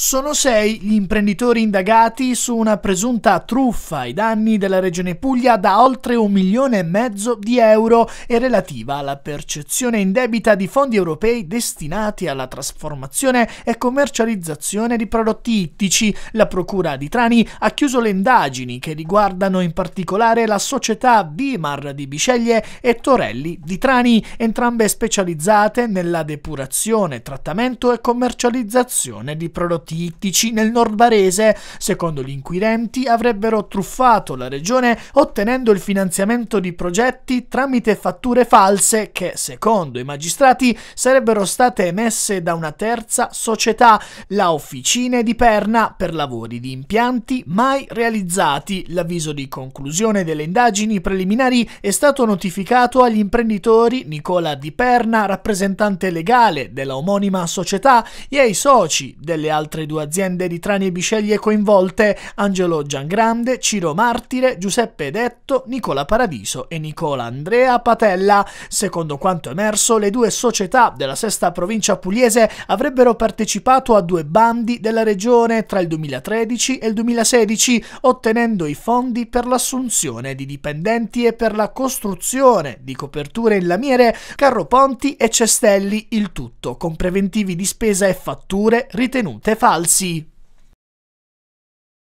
Sono sei gli imprenditori indagati su una presunta truffa ai danni della regione Puglia da oltre un milione e mezzo di euro e relativa alla percezione in debita di fondi europei destinati alla trasformazione e commercializzazione di prodotti ittici. La Procura di Trani ha chiuso le indagini che riguardano in particolare la società Bimar di Bisceglie e Torelli di Trani, entrambe specializzate nella depurazione, trattamento e commercializzazione di prodotti complotti ittici nel nord barese, secondo gli inquirenti, avrebbero truffato la regione ottenendo il finanziamento di progetti tramite fatture false che, secondo i magistrati, sarebbero state emesse da una terza società, la Officine di Perna, per lavori di impianti mai realizzati. L'avviso di conclusione delle indagini preliminari è stato notificato agli imprenditori Nicola Di Perna, rappresentante legale della omonima società, e ai soci delle altre altre due aziende di Trani e Bisceglie coinvolte, Angelo Giangrande, Ciro Martire, Giuseppe Detto, Nicola Paradiso e Nicola Andrea Patella. Secondo quanto emerso, le due società della sesta provincia pugliese avrebbero partecipato a due bandi della regione tra il 2013 e il 2016, ottenendo i fondi per l'assunzione di dipendenti e per la costruzione di coperture in lamiere, carroponti e cestelli, il tutto con preventivi di spesa e fatture ritenute facili falsi.